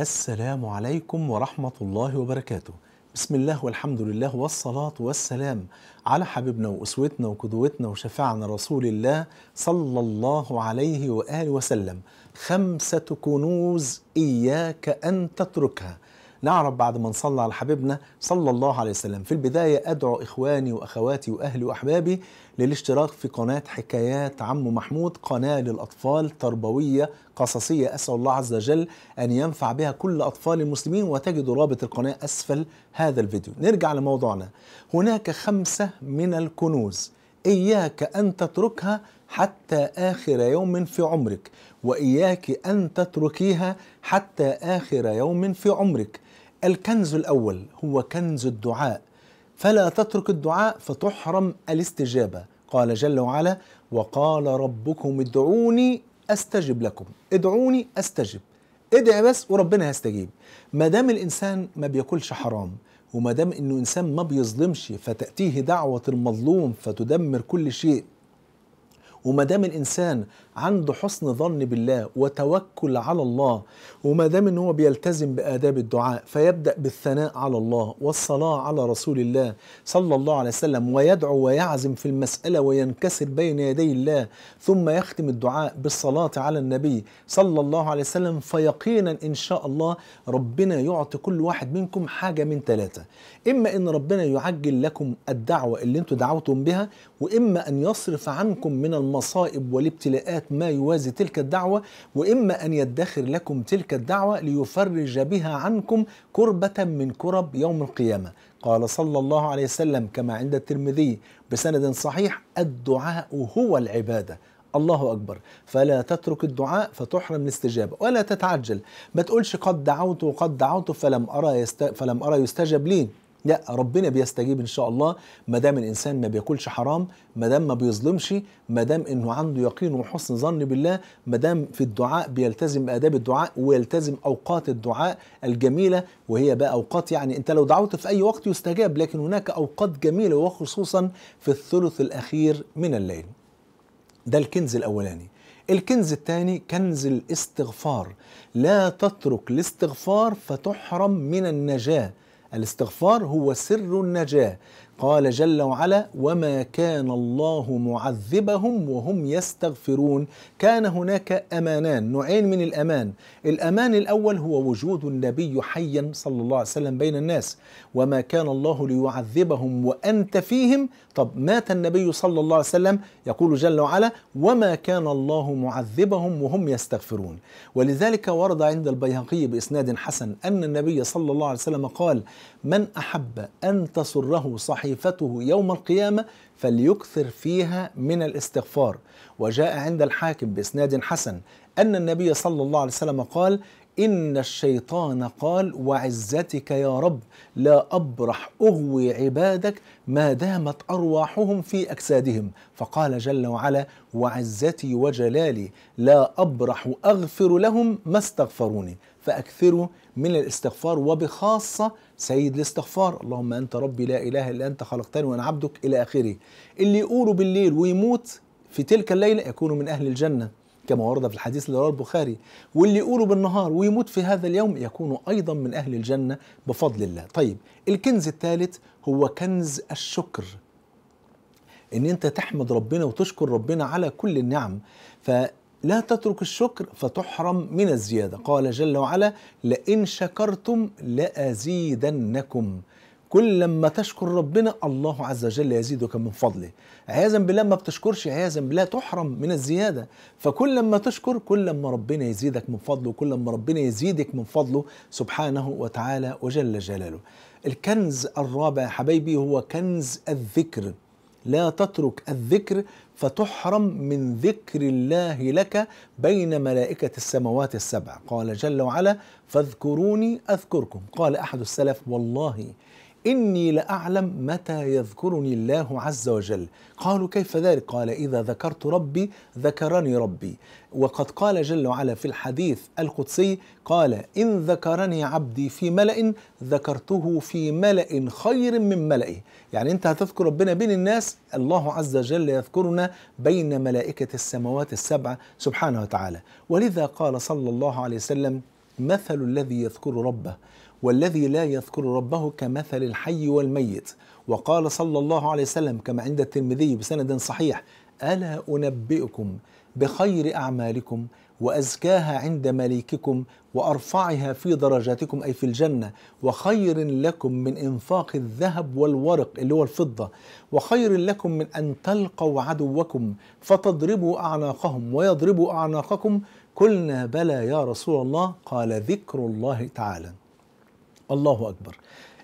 السلام عليكم ورحمة الله وبركاته بسم الله والحمد لله والصلاة والسلام على حبيبنا وأسوتنا وقدوتنا وشفاعنا رسول الله صلى الله عليه وآله وسلم خمسة كنوز إياك أن تتركها نعرف بعد ما نصلي على حبيبنا صلى الله عليه وسلم في البداية أدعو إخواني وأخواتي وأهلي وأحبابي للاشتراك في قناة حكايات عم محمود قناة للأطفال تربوية قصصية أسأل الله عز وجل أن ينفع بها كل أطفال المسلمين وتجدوا رابط القناة أسفل هذا الفيديو نرجع لموضوعنا هناك خمسة من الكنوز إياك أن تتركها حتى آخر يوم في عمرك وإياك أن تتركيها حتى آخر يوم في عمرك الكنز الأول هو كنز الدعاء فلا تترك الدعاء فتحرم الاستجابة قال جل وعلا وقال ربكم ادعوني أستجب لكم ادعوني أستجب ادعي بس وربنا هيستجيب ما دام الإنسان ما بياكلش حرام وما دام انه انسان ما بيظلمش فتاتيه دعوه المظلوم فتدمر كل شيء وما دام الانسان عنده حسن ظن بالله وتوكل على الله وما دام ان هو بيلتزم باداب الدعاء فيبدا بالثناء على الله والصلاه على رسول الله صلى الله عليه وسلم ويدعو ويعزم في المساله وينكسر بين يدي الله ثم يختم الدعاء بالصلاه على النبي صلى الله عليه وسلم فيقينا ان شاء الله ربنا يعطي كل واحد منكم حاجه من ثلاثه اما ان ربنا يعجل لكم الدعوه اللي انتم دعوتم بها واما ان يصرف عنكم من المصائب والابتلاءات ذلك ما يوازي تلك الدعوة وإما أن يدخر لكم تلك الدعوة ليفرج بها عنكم كربة من كرب يوم القيامة قال صلى الله عليه وسلم كما عند الترمذي بسند صحيح الدعاء هو العبادة الله أكبر فلا تترك الدعاء فتحرم الاستجابة ولا تتعجل ما تقولش قد دعوت وقد دعوت فلم أرى, يست... فلم أرى يستجب لي لا ربنا بيستجيب ان شاء الله ما دام الانسان ما بياكلش حرام ما دام ما بيظلمش ما دام انه عنده يقين وحسن ظن بالله ما دام في الدعاء بيلتزم اداب الدعاء ويلتزم اوقات الدعاء الجميله وهي بقى اوقات يعني انت لو دعوت في اي وقت يستجاب لكن هناك اوقات جميله وخصوصا في الثلث الاخير من الليل ده الكنز الاولاني الكنز الثاني كنز الاستغفار لا تترك الاستغفار فتحرم من النجاه الاستغفار هو سر النجاة قال جل وعلا وما كان الله معذبهم وهم يستغفرون كان هناك أمانان نوعين من الأمان الأمان الأول هو وجود النبي حيا صلى الله عليه وسلم بين الناس وما كان الله ليعذبهم وأنت فيهم طب مات النبي صلى الله عليه وسلم يقول جل وعلا وما كان الله معذبهم وهم يستغفرون ولذلك ورد عند البيهقي بإسناد حسن أن النبي صلى الله عليه وسلم قال من أحب أن تسره صحيح وظيفته يوم القيامة فليكثر فيها من الاستغفار وجاء عند الحاكم بإسناد حسن أن النبي صلى الله عليه وسلم قال إن الشيطان قال وعزتك يا رب لا أبرح أغوي عبادك ما دامت أرواحهم في أجسادهم فقال جل وعلا وعزتي وجلالي لا أبرح أغفر لهم ما استغفروني فأكثروا من الاستغفار وبخاصة سيد الاستغفار اللهم أنت ربي لا إله إلا أنت خلقتني وأنا عبدك إلى آخره اللي يقوله بالليل ويموت في تلك الليلة يكون من أهل الجنة كما ورد في الحديث اللي رواه البخاري واللي يقوله بالنهار ويموت في هذا اليوم يكون أيضا من أهل الجنة بفضل الله طيب الكنز الثالث هو كنز الشكر ان انت تحمد ربنا وتشكر ربنا على كل النعم ف لا تترك الشكر فتحرم من الزيادة قال جل وعلا لئن شكرتم لأزيدنكم كلما تشكر ربنا الله عز وجل يزيدك من فضله عياذا بالله ما بتشكرش عياذا بالله تحرم من الزيادة فكلما تشكر كلما ربنا يزيدك من فضله كلما ربنا يزيدك من فضله سبحانه وتعالى وجل جلاله الكنز الرابع حبايبي هو كنز الذكر لا تترك الذكر فتحرم من ذكر الله لك بين ملائكة السماوات السبع قال جل وعلا فاذكروني أذكركم قال أحد السلف والله إني لأعلم متى يذكرني الله عز وجل قالوا كيف ذلك قال إذا ذكرت ربي ذكرني ربي وقد قال جل وعلا في الحديث القدسي قال إن ذكرني عبدي في ملأ ذكرته في ملأ خير من ملأه يعني أنت هتذكر ربنا بين الناس الله عز وجل يذكرنا بين ملائكة السماوات السبع سبحانه وتعالى ولذا قال صلى الله عليه وسلم مثل الذي يذكر ربه والذي لا يذكر ربه كمثل الحي والميت وقال صلى الله عليه وسلم كما عند الترمذي بسند صحيح ألا أنبئكم بخير أعمالكم وأزكاها عند مليككم وأرفعها في درجاتكم أي في الجنة وخير لكم من إنفاق الذهب والورق اللي هو الفضة وخير لكم من أن تلقوا عدوكم فتضربوا أعناقهم ويضربوا أعناقكم قلنا بلى يا رسول الله قال ذكر الله تعالى الله أكبر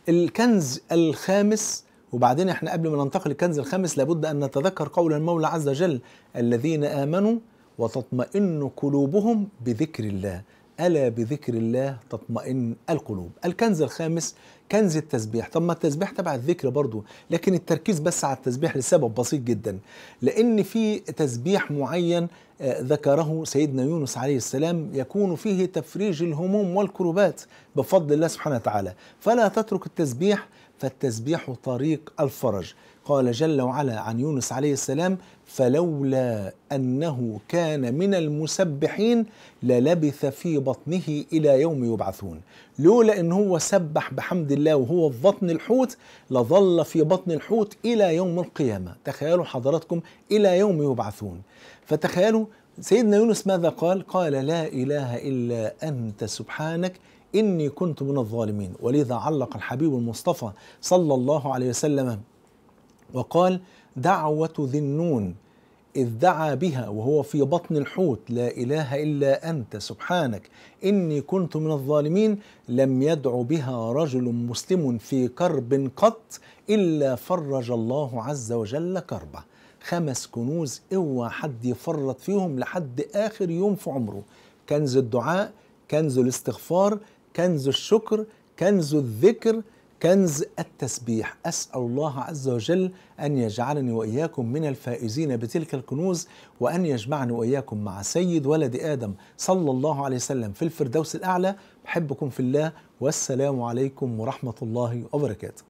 الكنز الخامس وبعدين احنا قبل ما ننتقل للكنز الخامس لابد أن نتذكر قول المولى عز وجل الذين آمنوا وتطمئن قلوبهم بذكر الله ألا بذكر الله تطمئن القلوب الكنز الخامس كنز التسبيح طب ما التسبيح تبع الذكر برضو لكن التركيز بس على التسبيح لسبب بسيط جدا لأن في تسبيح معين آه، ذكره سيدنا يونس عليه السلام يكون فيه تفريج الهموم والكروبات بفضل الله سبحانه وتعالى فلا تترك التسبيح فالتسبيح طريق الفرج قال جل وعلا عن يونس عليه السلام فلولا انه كان من المسبحين للبث في بطنه الى يوم يبعثون لولا ان هو سبح بحمد الله وهو في بطن الحوت لظل في بطن الحوت الى يوم القيامه تخيلوا حضراتكم الى يوم يبعثون فتخيلوا سيدنا يونس ماذا قال قال لا اله الا انت سبحانك إني كنت من الظالمين ولذا علق الحبيب المصطفى صلى الله عليه وسلم وقال دعوة ذي النون إذ دعا بها وهو في بطن الحوت لا إله إلا أنت سبحانك إني كنت من الظالمين لم يدع بها رجل مسلم في كرب قط إلا فرج الله عز وجل كربه خمس كنوز اوعى حد يفرط فيهم لحد آخر يوم في عمره كنز الدعاء كنز الاستغفار كنز الشكر كنز الذكر كنز التسبيح أسأل الله عز وجل أن يجعلني وإياكم من الفائزين بتلك الكنوز وأن يجمعني وإياكم مع سيد ولد آدم صلى الله عليه وسلم في الفردوس الأعلى بحبكم في الله والسلام عليكم ورحمة الله وبركاته